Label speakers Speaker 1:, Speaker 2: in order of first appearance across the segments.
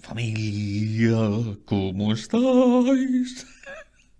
Speaker 1: familia? ¿Cómo estáis?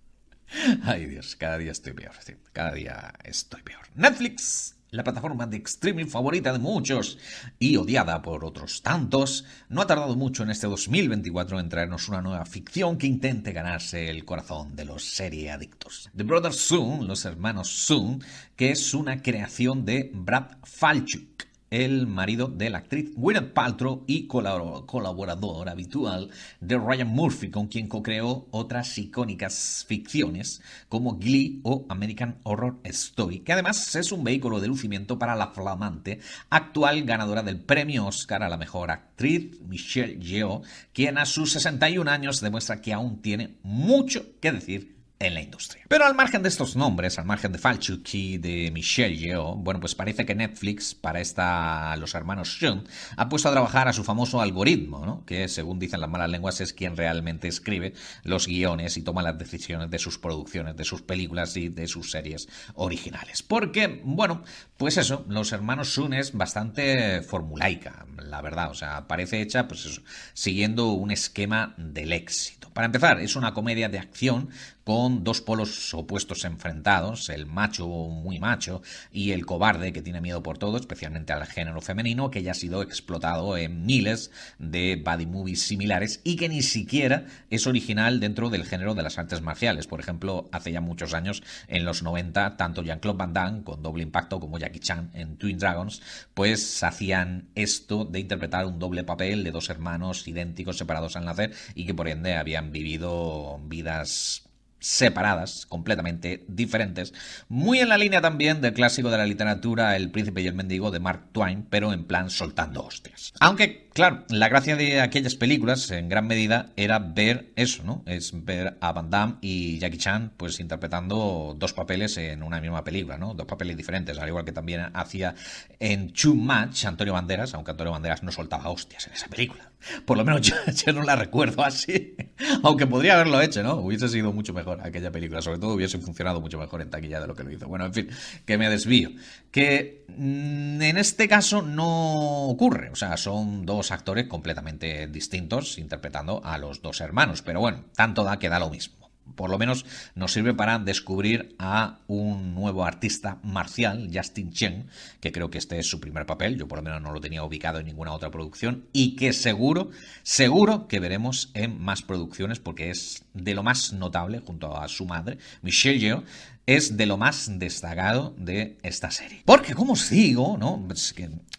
Speaker 1: Ay Dios, cada día estoy peor, cada día estoy peor. Netflix, la plataforma de streaming favorita de muchos y odiada por otros tantos, no ha tardado mucho en este 2024 en traernos una nueva ficción que intente ganarse el corazón de los serieadictos. The Brothers Soon, los hermanos Soon, que es una creación de Brad Falchuk el marido de la actriz Gwyneth Paltrow y colaborador habitual de Ryan Murphy, con quien co-creó otras icónicas ficciones como Glee o American Horror Story, que además es un vehículo de lucimiento para la flamante actual ganadora del premio Oscar a la mejor actriz, Michelle Yeoh, quien a sus 61 años demuestra que aún tiene mucho que decir en la industria. Pero al margen de estos nombres, al margen de Falchuk y de Michelle Yeoh, bueno, pues parece que Netflix para esta los hermanos Shun ha puesto a trabajar a su famoso algoritmo, ¿no? que según dicen las malas lenguas es quien realmente escribe los guiones y toma las decisiones de sus producciones, de sus películas y de sus series originales. Porque, bueno, pues eso, los hermanos Shun es bastante formulaica, la verdad, o sea, parece hecha pues eso, siguiendo un esquema del éxito. Para empezar, es una comedia de acción con dos polos opuestos enfrentados, el macho muy macho y el cobarde que tiene miedo por todo, especialmente al género femenino, que ya ha sido explotado en miles de body movies similares y que ni siquiera es original dentro del género de las artes marciales. Por ejemplo, hace ya muchos años, en los 90, tanto Jean-Claude Van Damme con doble impacto como Jackie Chan en Twin Dragons, pues hacían esto de interpretar un doble papel de dos hermanos idénticos separados al nacer y que por ende habían vivido vidas separadas, completamente diferentes, muy en la línea también del clásico de la literatura El príncipe y el mendigo de Mark Twain, pero en plan soltando hostias. Aunque Claro, la gracia de aquellas películas en gran medida era ver eso, ¿no? Es ver a Van Damme y Jackie Chan pues interpretando dos papeles en una misma película, ¿no? Dos papeles diferentes, al igual que también hacía en Too Match Antonio Banderas, aunque Antonio Banderas no soltaba hostias en esa película. Por lo menos yo, no la recuerdo así, aunque podría haberlo hecho, ¿no? Hubiese sido mucho mejor aquella película, sobre todo hubiese funcionado mucho mejor en taquilla de lo que lo hizo. Bueno, en fin, que me desvío. Que mm, en este caso no ocurre, o sea, son dos actores completamente distintos interpretando a los dos hermanos. Pero bueno, tanto da que da lo mismo. Por lo menos nos sirve para descubrir a un nuevo artista marcial, Justin Chen, que creo que este es su primer papel, yo por lo menos no lo tenía ubicado en ninguna otra producción, y que seguro, seguro que veremos en más producciones porque es de lo más notable, junto a su madre, Michelle Yeoh, es de lo más destacado de esta serie. Porque, como os digo, ¿no?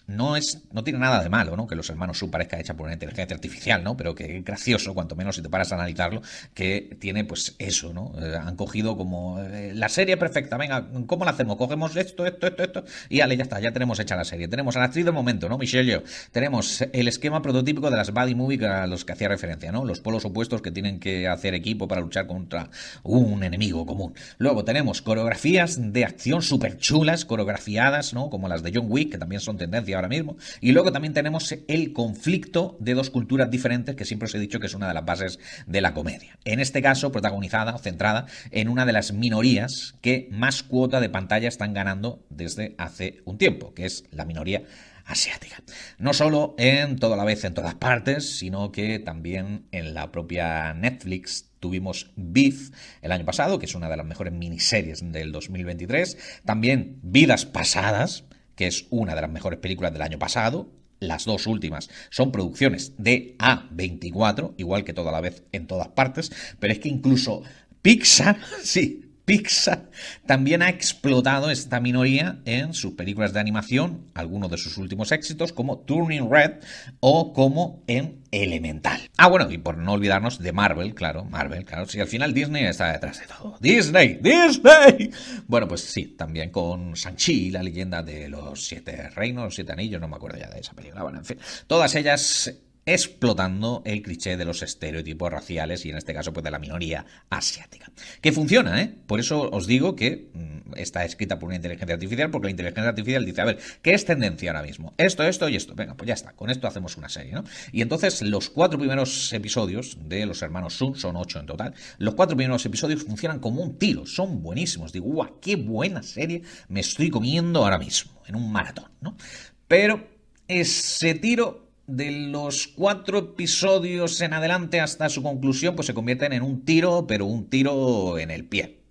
Speaker 1: no, es, no tiene nada de malo, ¿no? Que los hermanos Su parezca hecha por una inteligencia artificial, ¿no? Pero que es gracioso, cuanto menos si te paras a analizarlo, que tiene, pues, eso, ¿no? Eh, han cogido como eh, la serie perfecta, venga, ¿cómo la hacemos? Cogemos esto, esto, esto, esto, y ya está, ya tenemos hecha la serie. Tenemos a la actriz del momento, ¿no? Michelle Yeoh. Tenemos el esquema prototípico de las buddy movie a los que hacía referencia, ¿no? Los polos opuestos que tienen que hacer equipo para luchar contra un enemigo común. Luego tenemos coreografías de acción súper chulas, coreografiadas, ¿no? Como las de John Wick, que también son tendencia ahora mismo. Y luego también tenemos el conflicto de dos culturas diferentes, que siempre os he dicho que es una de las bases de la comedia. En este caso, protagonizada o centrada en una de las minorías que más cuota de pantalla están ganando desde hace un tiempo, que es la minoría asiática. No solo en toda la vez en todas partes, sino que también en la propia Netflix Tuvimos Beef el año pasado, que es una de las mejores miniseries del 2023. También Vidas Pasadas, que es una de las mejores películas del año pasado. Las dos últimas son producciones de A24, igual que toda la vez en todas partes, pero es que incluso Pixar, sí, Pixar también ha explotado esta minoría en sus películas de animación, algunos de sus últimos éxitos como Turning Red o como en Elemental. Ah, bueno, y por no olvidarnos de Marvel, claro, Marvel, claro, si al final Disney está detrás de todo. Disney, Disney. Bueno, pues sí, también con Sanchi, la leyenda de los siete reinos, siete anillos, no me acuerdo ya de esa película. Bueno, en fin, todas ellas explotando el cliché de los estereotipos raciales y en este caso pues de la minoría asiática. Que funciona, ¿eh? Por eso os digo que mm, está escrita por una inteligencia artificial porque la inteligencia artificial dice, a ver, ¿qué es tendencia ahora mismo? Esto, esto y esto. Venga, pues ya está, con esto hacemos una serie, ¿no? Y entonces los cuatro primeros episodios de los hermanos Sun, son ocho en total, los cuatro primeros episodios funcionan como un tiro, son buenísimos. Digo, guau, qué buena serie me estoy comiendo ahora mismo, en un maratón, ¿no? Pero ese tiro de los cuatro episodios en adelante hasta su conclusión, pues se convierten en un tiro, pero un tiro en el pie.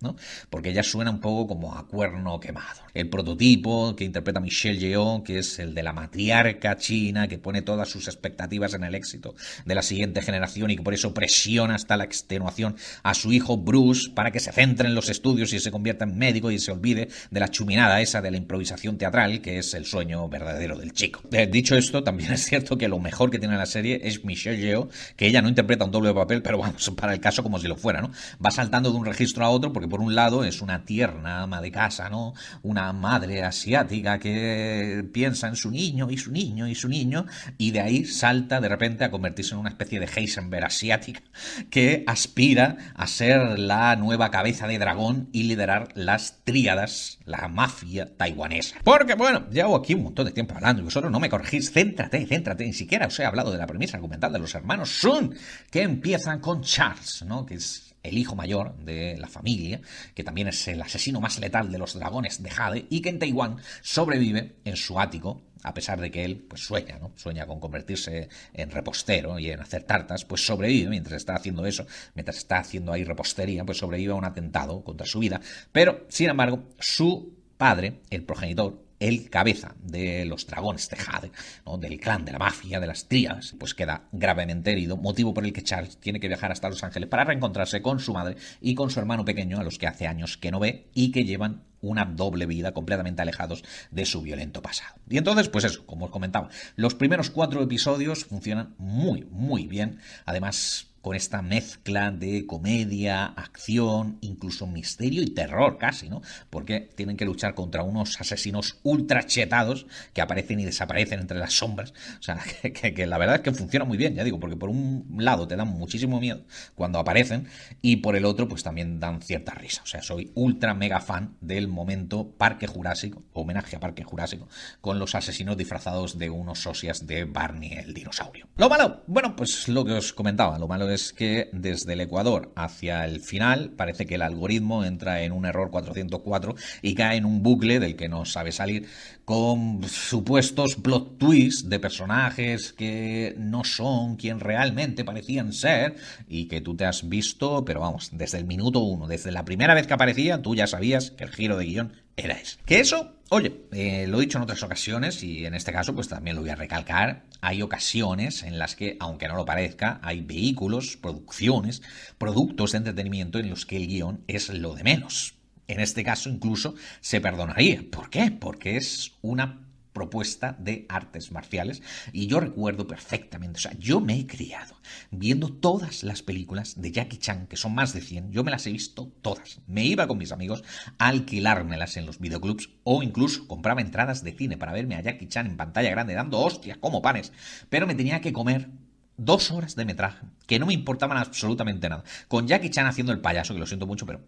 Speaker 1: Porque ella suena un poco como a cuerno quemado. El prototipo que interpreta Michelle Yeoh, que es el de la matriarca china, que pone todas sus expectativas en el éxito de la siguiente generación y que por eso presiona hasta la extenuación a su hijo Bruce para que se centre en los estudios y se convierta en médico y se olvide de la chuminada esa de la improvisación teatral, que es el sueño verdadero del chico. Eh, dicho esto, también es cierto que lo mejor que tiene la serie es Michelle Yeoh, que ella no interpreta un doble papel, pero vamos, para el caso como si lo fuera, ¿no? Va saltando de un registro a otro porque por un lado es una tierna ama de casa, ¿no? Una madre asiática que piensa en su niño y su niño y su niño, y de ahí salta de repente a convertirse en una especie de Heisenberg asiática que aspira a ser la nueva cabeza de dragón y liderar las tríadas, la mafia taiwanesa. Porque bueno, llevo aquí un montón de tiempo hablando y vosotros no me corregís, céntrate, céntrate, ni siquiera os he hablado de la premisa argumental de los hermanos Sun, que empiezan con Charles, ¿no? Que es el hijo mayor de la familia, que también es el asesino más letal de los dragones de Jade, y que en Taiwán sobrevive en su ático a pesar de que él pues sueña, ¿no? Sueña con convertirse en repostero y en hacer tartas, pues sobrevive mientras está haciendo eso, mientras está haciendo ahí repostería, pues sobrevive a un atentado contra su vida. Pero, sin embargo, su padre, el progenitor, el cabeza de los dragones de Jade, del clan, de la mafia, de las trías, pues queda gravemente herido, motivo por el que Charles tiene que viajar hasta Los Ángeles para reencontrarse con su madre y con su hermano pequeño, a los que hace años que no ve y que llevan una doble vida completamente alejados de su violento pasado. Y entonces, pues eso, como os comentaba, los primeros cuatro episodios funcionan muy, muy bien. Además, con esta mezcla de comedia, acción, incluso misterio y terror casi, ¿no? Porque tienen que luchar contra unos asesinos ultrachetados que aparecen y desaparecen entre las sombras. O sea, que, que, la verdad es que funciona muy bien, ya digo, porque por un lado te dan muchísimo miedo cuando aparecen y por el otro pues también dan cierta risa. O sea, soy ultra mega fan del momento Parque Jurásico, homenaje a Parque Jurásico, con los asesinos disfrazados de unos socias de Barney el dinosaurio. Lo malo, bueno, pues lo que os comentaba, lo malo es que desde el Ecuador hacia el final parece que el algoritmo entra en un error 404 y cae en un bucle del que no sabe salir con supuestos plot twists de personajes que no son quien realmente parecían ser y que tú te has visto, pero vamos, desde el minuto uno, desde la primera vez que aparecía, tú ya sabías que el giro de guión era ese. Que eso, oye, eh, lo he dicho en otras ocasiones y en este caso pues también lo voy a recalcar, hay ocasiones en las que, aunque no lo parezca, hay vehículos, producciones, productos de entretenimiento en los que el guión es lo de menos. En este caso incluso se perdonaría. ¿Por qué? Porque es una propuesta de artes marciales y yo recuerdo perfectamente, o sea, yo me he criado viendo todas las películas de Jackie Chan, que son más de 100, yo me las he visto todas. Me iba con mis amigos a alquilármelas en los videoclubs o incluso compraba entradas de cine para verme a Jackie Chan en pantalla grande dando hostias como panes, pero me tenía que comer dos horas de metraje, que no me importaban absolutamente nada. Con Jackie Chan haciendo el payaso, que lo siento mucho, pero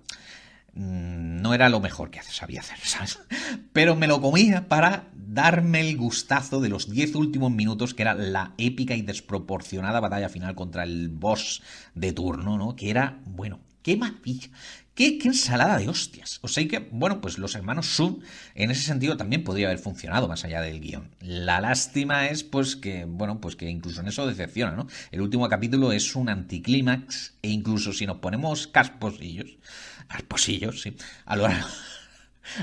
Speaker 1: mm, no era lo mejor que sabía hacer, ¿sabes? Pero me lo comía para darme el gustazo de los 10 últimos minutos, que era la épica y desproporcionada batalla final contra el boss de turno, ¿no? Que era, bueno, qué maravilla. Qué, ensalada de hostias. O sea que, bueno, pues los hermanos Sun en ese sentido también podría haber funcionado más allá del guión. La lástima es, pues, que, bueno, pues que incluso en eso decepciona, ¿no? El último capítulo es un anticlímax e incluso si nos ponemos casposillos, casposillos, sí, a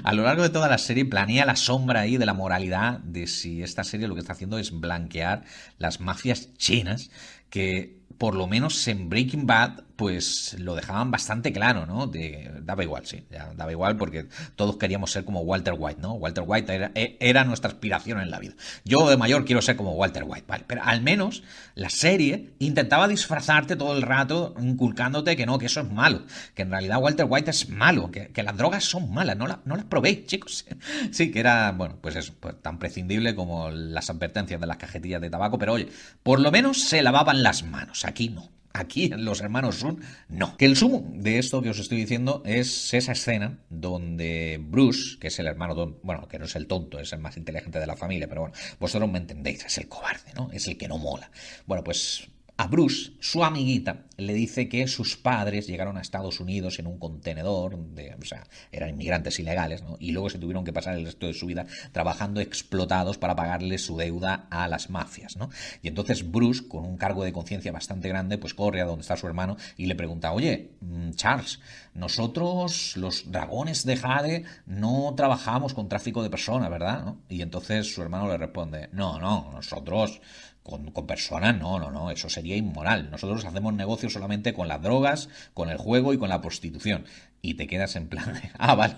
Speaker 1: a lo largo de toda la serie planea la sombra ahí de la moralidad de si esta serie lo que está haciendo es blanquear las mafias chinas que por lo menos en Breaking Bad, pues lo dejaban bastante claro, ¿no? De daba igual, sí, daba igual porque todos queríamos ser como Walter White, ¿no? Walter White e, era, nuestra aspiración en la vida. Yo de mayor quiero ser como Walter White, ¿vale? Pero al menos la serie intentaba disfrazarte todo el rato, inculcándote que no, que eso es malo, que en realidad Walter White es malo, que, las drogas son malas, no, no las probéis, chicos. Sí, que era, bueno, pues eso, pues tan prescindible como las advertencias de las cajetillas de tabaco, pero oye, por lo menos se lavaban las manos, aquí no aquí los hermanos Sun, no. Que el sumo de esto que os estoy diciendo es esa escena donde Bruce, que es el hermano, bueno, que no es el tonto, es el más inteligente de la familia, pero bueno, vosotros me entendéis, es el cobarde, ¿no? Es el que no mola. Bueno, pues a Bruce, su amiguita, le dice que sus padres llegaron a Estados Unidos en un contenedor, de, o sea, eran inmigrantes ilegales, ¿no? Y luego se tuvieron que pasar el resto de su vida trabajando explotados para pagarle su deuda a las mafias, ¿no? Y entonces Bruce, con un cargo de conciencia bastante grande, pues corre a donde está su hermano y le pregunta, oye, mm, Charles, nosotros, los dragones de Jade, no trabajamos con tráfico de personas, ¿verdad? Y entonces su hermano le responde, no, no, nosotros con, personas, no, no, no, eso sería inmoral. Nosotros hacemos negocios solamente con las drogas, con el juego y con la prostitución. Y te quedas en plan de, ah, vale.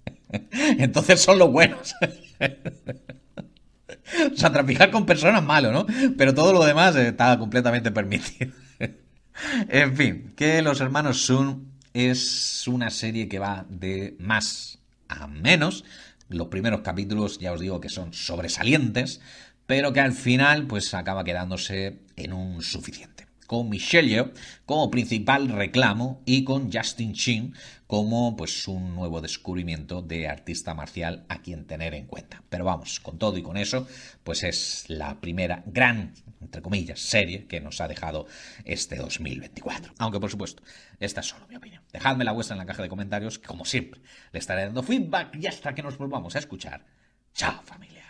Speaker 1: Entonces son los buenos. O sea, traficar con personas malo, ¿no? Pero todo lo demás está completamente permitido. En fin, que Los Hermanos Sun es una serie que va de más a menos. Los primeros capítulos, ya os digo que son sobresalientes pero que al final pues acaba quedándose en un suficiente. Con Michelle como principal reclamo y con Justin Chin como pues un nuevo descubrimiento de artista marcial a quien tener en cuenta. Pero vamos, con todo y con eso, pues es la primera gran, entre comillas, serie que nos ha dejado este 2024. Aunque por supuesto, esta es solo mi opinión. Dejadme la vuestra en la caja de comentarios, que como siempre, le estaré dando feedback y hasta que nos volvamos a escuchar. Chao familia.